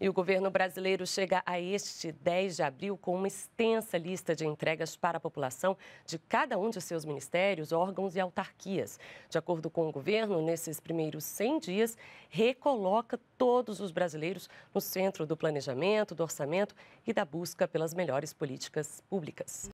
E o governo brasileiro chega a este 10 de abril com uma extensa lista de entregas para a população de cada um de seus ministérios, órgãos e autarquias. De acordo com o governo, nesses primeiros 100 dias, recoloca todos os brasileiros no centro do planejamento, do orçamento e da busca pelas melhores políticas públicas.